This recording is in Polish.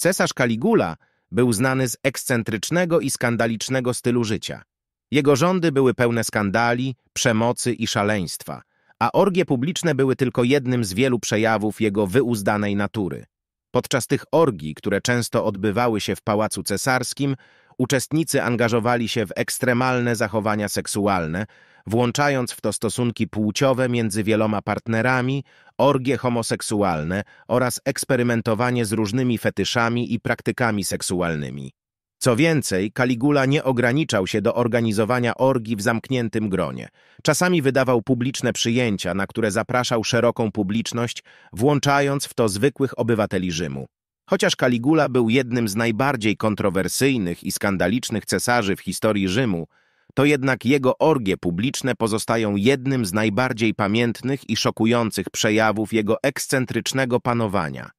Cesarz Kaligula był znany z ekscentrycznego i skandalicznego stylu życia. Jego rządy były pełne skandali, przemocy i szaleństwa, a orgie publiczne były tylko jednym z wielu przejawów jego wyuzdanej natury. Podczas tych orgii, które często odbywały się w Pałacu Cesarskim, uczestnicy angażowali się w ekstremalne zachowania seksualne, włączając w to stosunki płciowe między wieloma partnerami, orgie homoseksualne oraz eksperymentowanie z różnymi fetyszami i praktykami seksualnymi. Co więcej, Kaligula nie ograniczał się do organizowania orgi w zamkniętym gronie. Czasami wydawał publiczne przyjęcia, na które zapraszał szeroką publiczność, włączając w to zwykłych obywateli Rzymu. Chociaż Kaligula był jednym z najbardziej kontrowersyjnych i skandalicznych cesarzy w historii Rzymu, to jednak jego orgie publiczne pozostają jednym z najbardziej pamiętnych i szokujących przejawów jego ekscentrycznego panowania.